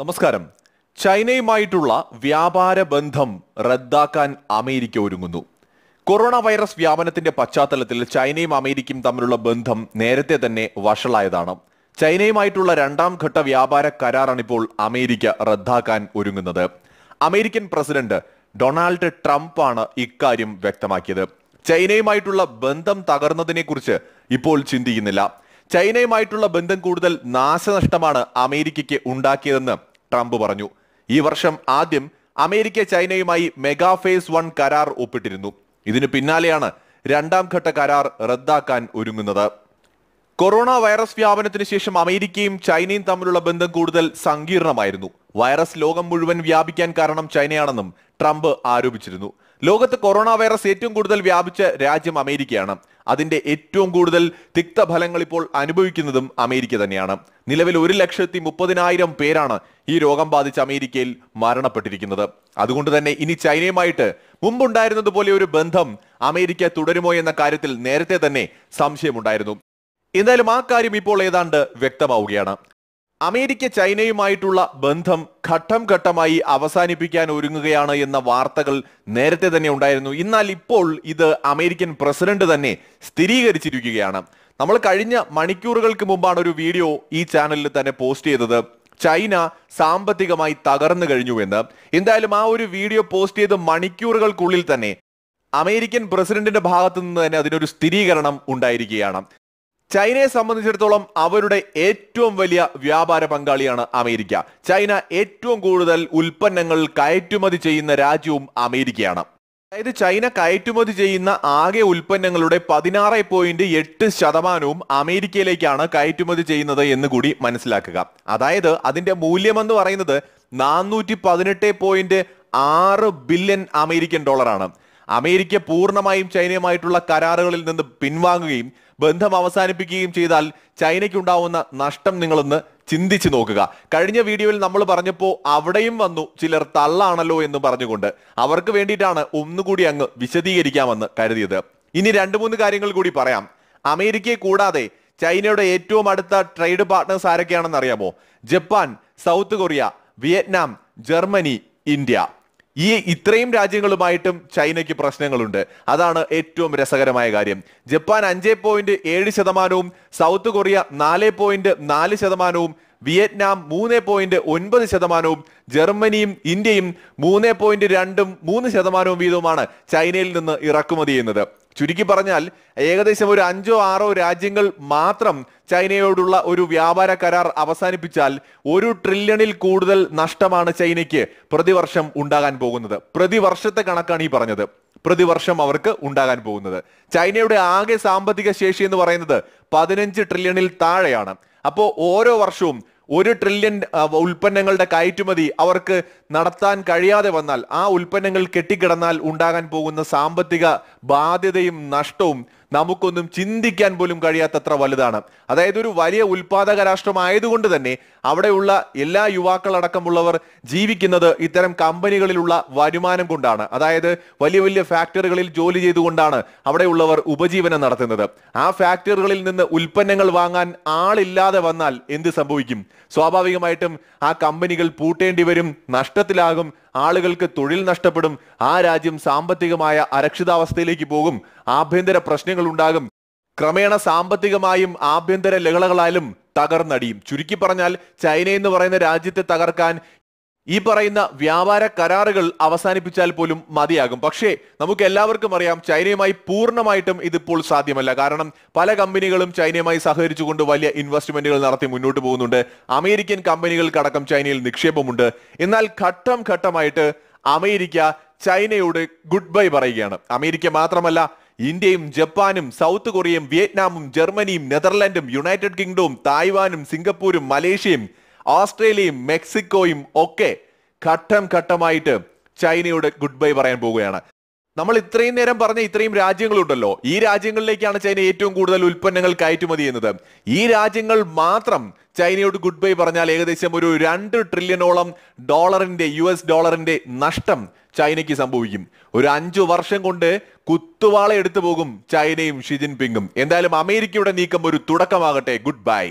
നമസ്കാരം ചൈനയുമായിട്ടുള്ള വ്യാപാര ബന്ധം റദ്ദാക്കാൻ അമേരിക്ക ഒരുങ്ങുന്നു കൊറോണ വൈറസ് വ്യാപനത്തിന്റെ പശ്ചാത്തലത്തിൽ ചൈനയും അമേരിക്കയും തമ്മിലുള്ള ബന്ധം നേരത്തെ തന്നെ വഷളായതാണ് ചൈനയുമായിട്ടുള്ള രണ്ടാം ഘട്ട വ്യാപാര കരാറാണിപ്പോൾ അമേരിക്ക റദ്ദാക്കാൻ ഒരുങ്ങുന്നത് അമേരിക്കൻ പ്രസിഡന്റ് ഡൊണാൾഡ് ട്രംപ് ആണ് ഇക്കാര്യം വ്യക്തമാക്കിയത് ചൈനയുമായിട്ടുള്ള ബന്ധം തകർന്നതിനെക്കുറിച്ച് ഇപ്പോൾ ചിന്തിക്കുന്നില്ല ചൈനയുമായിട്ടുള്ള ബന്ധം കൂടുതൽ നാശനഷ്ടമാണ് അമേരിക്കയ്ക്ക് ഉണ്ടാക്കിയതെന്ന് ട്രംപ് പറഞ്ഞു ഈ വർഷം ആദ്യം അമേരിക്ക ചൈനയുമായി മെഗാ ഫേസ് വൺ കരാർ ഒപ്പിട്ടിരുന്നു ഇതിനു പിന്നാലെയാണ് രണ്ടാം ഘട്ട കരാർ റദ്ദാക്കാൻ ഒരുങ്ങുന്നത് കൊറോണ വൈറസ് വ്യാപനത്തിന് ശേഷം അമേരിക്കയും ചൈനയും തമ്മിലുള്ള ബന്ധം കൂടുതൽ സങ്കീർണമായിരുന്നു വൈറസ് ലോകം മുഴുവൻ വ്യാപിക്കാൻ കാരണം ചൈനയാണെന്നും ട്രംപ് ആരോപിച്ചിരുന്നു ലോകത്ത് കൊറോണ വൈറസ് ഏറ്റവും കൂടുതൽ വ്യാപിച്ച രാജ്യം അമേരിക്കയാണ് അതിന്റെ ഏറ്റവും കൂടുതൽ തിക്തഫലങ്ങൾ ഇപ്പോൾ അനുഭവിക്കുന്നതും അമേരിക്ക തന്നെയാണ് നിലവിൽ ഒരു ലക്ഷത്തി മുപ്പതിനായിരം പേരാണ് ഈ രോഗം ബാധിച്ച് അമേരിക്കയിൽ മരണപ്പെട്ടിരിക്കുന്നത് അതുകൊണ്ട് തന്നെ ഇനി ചൈനയുമായിട്ട് മുമ്പുണ്ടായിരുന്നതുപോലെ ഒരു ബന്ധം അമേരിക്ക തുടരുമോ എന്ന കാര്യത്തിൽ നേരത്തെ തന്നെ സംശയമുണ്ടായിരുന്നു എന്തായാലും ആ കാര്യം ഇപ്പോൾ ഏതാണ്ട് വ്യക്തമാവുകയാണ് അമേരിക്ക ചൈനയുമായിട്ടുള്ള ബന്ധം ഘട്ടം ഘട്ടമായി അവസാനിപ്പിക്കാൻ ഒരുങ്ങുകയാണ് എന്ന വാർത്തകൾ നേരത്തെ തന്നെ ഉണ്ടായിരുന്നു എന്നാൽ ഇപ്പോൾ ഇത് അമേരിക്കൻ പ്രസിഡന്റ് തന്നെ സ്ഥിരീകരിച്ചിരിക്കുകയാണ് നമ്മൾ കഴിഞ്ഞ മണിക്കൂറുകൾക്ക് മുമ്പാണ് ഒരു വീഡിയോ ഈ ചാനലിൽ തന്നെ പോസ്റ്റ് ചെയ്തത് ചൈന സാമ്പത്തികമായി തകർന്നു കഴിഞ്ഞുവെന്ന് എന്തായാലും ആ ഒരു വീഡിയോ പോസ്റ്റ് ചെയ്ത് മണിക്കൂറുകൾക്കുള്ളിൽ തന്നെ അമേരിക്കൻ പ്രസിഡന്റിന്റെ ഭാഗത്തു നിന്ന് തന്നെ അതിനൊരു സ്ഥിരീകരണം ഉണ്ടായിരിക്കുകയാണ് ചൈനയെ സംബന്ധിച്ചിടത്തോളം അവരുടെ ഏറ്റവും വലിയ വ്യാപാര പങ്കാളിയാണ് അമേരിക്ക ചൈന ഏറ്റവും കൂടുതൽ ഉൽപ്പന്നങ്ങൾ കയറ്റുമതി ചെയ്യുന്ന രാജ്യവും അമേരിക്കയാണ് അതായത് ചൈന കയറ്റുമതി ചെയ്യുന്ന ആകെ ഉൽപ്പന്നങ്ങളുടെ പതിനാറ് പോയിന്റ് എട്ട് ശതമാനവും അമേരിക്കയിലേക്കാണ് കയറ്റുമതി ചെയ്യുന്നത് എന്ന് കൂടി മനസ്സിലാക്കുക അതായത് അതിന്റെ മൂല്യമെന്ന് പറയുന്നത് നാനൂറ്റി പതിനെട്ട് പോയിന്റ് ആറ് ബില്യൺ അമേരിക്കൻ ഡോളറാണ് അമേരിക്ക പൂർണ്ണമായും ചൈനയുമായിട്ടുള്ള കരാറുകളിൽ നിന്ന് പിൻവാങ്ങുകയും ബന്ധം അവസാനിപ്പിക്കുകയും ചെയ്താൽ ചൈനയ്ക്കുണ്ടാവുന്ന നഷ്ടം നിങ്ങളൊന്ന് ചിന്തിച്ചു നോക്കുക കഴിഞ്ഞ വീഡിയോയിൽ നമ്മൾ പറഞ്ഞപ്പോൾ അവിടെയും വന്നു ചിലർ തള്ളാണല്ലോ എന്ന് പറഞ്ഞുകൊണ്ട് അവർക്ക് വേണ്ടിയിട്ടാണ് ഒന്നുകൂടി അങ്ങ് വിശദീകരിക്കാമെന്ന് കരുതിയത് ഇനി രണ്ടു മൂന്ന് കാര്യങ്ങൾ കൂടി പറയാം അമേരിക്കയെ കൂടാതെ ചൈനയുടെ ഏറ്റവും അടുത്ത ട്രേഡ് പാർട്ട്നേഴ്സ് ആരൊക്കെയാണെന്ന് അറിയാമോ Japan South Korea Vietnam Germany India ഈ ഇത്രയും രാജ്യങ്ങളുമായിട്ടും ചൈനയ്ക്ക് പ്രശ്നങ്ങളുണ്ട് അതാണ് ഏറ്റവും രസകരമായ കാര്യം ജപ്പാൻ അഞ്ച് പോയിന്റ് ഏഴ് ശതമാനവും സൗത്ത് കൊറിയ നാല് പോയിന്റ് നാല് ശതമാനവും വിയറ്റ്നാം മൂന്ന് പോയിന്റ് ഒൻപത് ശതമാനവും ജർമ്മനിയും ഇന്ത്യയും മൂന്ന് പോയിന്റ് രണ്ടും മൂന്ന് ശതമാനവും വീതവുമാണ് ചൈനയിൽ നിന്ന് ഇറക്കുമതി ചെയ്യുന്നത് ചുരുക്കി പറഞ്ഞാൽ ഏകദേശം ഒരു അഞ്ചോ ആറോ രാജ്യങ്ങൾ മാത്രം ചൈനയോടുള്ള ഒരു വ്യാപാര കരാർ അവസാനിപ്പിച്ചാൽ ഒരു ട്രില്യണിൽ കൂടുതൽ നഷ്ടമാണ് ചൈനയ്ക്ക് പ്രതിവർഷം ഉണ്ടാകാൻ പോകുന്നത് പ്രതിവർഷത്തെ കണക്കാണ് ഈ പറഞ്ഞത് പ്രതിവർഷം അവർക്ക് ഉണ്ടാകാൻ പോകുന്നത് ചൈനയുടെ ആകെ സാമ്പത്തിക ശേഷി എന്ന് പറയുന്നത് പതിനഞ്ച് ട്രില്യണിൽ താഴെയാണ് അപ്പോൾ ഓരോ വർഷവും ഒരു ട്രില്യൺ ഉൽപ്പന്നങ്ങളുടെ കയറ്റുമതി അവർക്ക് നടത്താൻ കഴിയാതെ വന്നാൽ ആ ഉൽപ്പന്നങ്ങൾ കെട്ടിക്കിടന്നാൽ ഉണ്ടാകാൻ പോകുന്ന സാമ്പത്തിക ബാധ്യതയും നഷ്ടവും നമുക്കൊന്നും ചിന്തിക്കാൻ പോലും കഴിയാത്തത്ര വലുതാണ് അതായത് ഒരു വലിയ ഉൽപാദക രാഷ്ട്രമായതുകൊണ്ട് തന്നെ അവിടെയുള്ള എല്ലാ യുവാക്കളടക്കമുള്ളവർ ജീവിക്കുന്നത് ഇത്തരം കമ്പനികളിലുള്ള വരുമാനം കൊണ്ടാണ് അതായത് വലിയ വലിയ ഫാക്ടറികളിൽ ജോലി ചെയ്തുകൊണ്ടാണ് അവിടെയുള്ളവർ ഉപജീവനം നടത്തുന്നത് ആ ഫാക്ടറികളിൽ നിന്ന് ഉൽപ്പന്നങ്ങൾ വാങ്ങാൻ ആളില്ലാതെ വന്നാൽ എന്ത് സംഭവിക്കും സ്വാഭാവികമായിട്ടും ആ കമ്പനികൾ പൂട്ടേണ്ടി വരും നഷ്ടത്തിലാകും ആളുകൾക്ക് തൊഴിൽ നഷ്ടപ്പെടും ആ രാജ്യം സാമ്പത്തികമായ അരക്ഷിതാവസ്ഥയിലേക്ക് പോകും ആഭ്യന്തര പ്രശ്നങ്ങൾ പ്രശ്നങ്ങൾ ഉണ്ടാകും ക്രമേണ സാമ്പത്തികമായും ആഭ്യന്തര ലഹളകളാലും തകർന്നടിയും ചുരുക്കി പറഞ്ഞാൽ ചൈന എന്ന് പറയുന്ന രാജ്യത്തെ തകർക്കാൻ ഈ പറയുന്ന വ്യാപാര കരാറുകൾ അവസാനിപ്പിച്ചാൽ പോലും മതിയാകും പക്ഷേ നമുക്ക് എല്ലാവർക്കും അറിയാം ചൈനയുമായി പൂർണ്ണമായിട്ടും ഇതിപ്പോൾ സാധ്യമല്ല കാരണം പല കമ്പനികളും ചൈനയുമായി സഹകരിച്ചുകൊണ്ട് വലിയ ഇൻവെസ്റ്റ്മെന്റുകൾ നടത്തി മുന്നോട്ട് പോകുന്നുണ്ട് അമേരിക്കൻ കമ്പനികൾക്കടക്കം ചൈനയിൽ നിക്ഷേപമുണ്ട് എന്നാൽ ഘട്ടം ഘട്ടമായിട്ട് അമേരിക്ക ചൈനയോട് ഗുഡ് ബൈ പറയുകയാണ് അമേരിക്ക മാത്രമല്ല ഇന്ത്യയും ജപ്പാനും സൗത്ത് കൊറിയയും വിയറ്റ്നാമും ജർമ്മനിയും നെതർലാൻഡും യുണൈറ്റഡ് കിങ്ഡവും തായ്വാനും സിംഗപ്പൂരും മലേഷ്യയും ഓസ്ട്രേലിയയും മെക്സിക്കോയും ഒക്കെ ഘട്ടം ഘട്ടമായിട്ട് ചൈനയോട് ഗുഡ് ബൈ പറയാൻ പോവുകയാണ് നമ്മൾ ഇത്രയും നേരം പറഞ്ഞ ഇത്രയും രാജ്യങ്ങളുണ്ടല്ലോ ഈ രാജ്യങ്ങളിലേക്കാണ് ചൈന ഏറ്റവും കൂടുതൽ ഉൽപ്പന്നങ്ങൾ കയറ്റുമതി ചെയ്യുന്നത് ഈ രാജ്യങ്ങൾ മാത്രം ചൈനയോട് ഗുഡ് ബൈ പറഞ്ഞാൽ ഏകദേശം ഒരു രണ്ട് ട്രില്യണോളം ഡോളറിന്റെ യു എസ് ഡോളറിന്റെ നഷ്ടം ചൈനയ്ക്ക് സംഭവിക്കും ഒരു അഞ്ചു വർഷം കൊണ്ട് കുത്തുവാള എടുത്തു പോകും ചൈനയും ഷിജിൻ ജിൻപിങ്ങും എന്തായാലും അമേരിക്കയുടെ നീക്കം ഒരു തുടക്കമാകട്ടെ ഗുഡ് ബൈ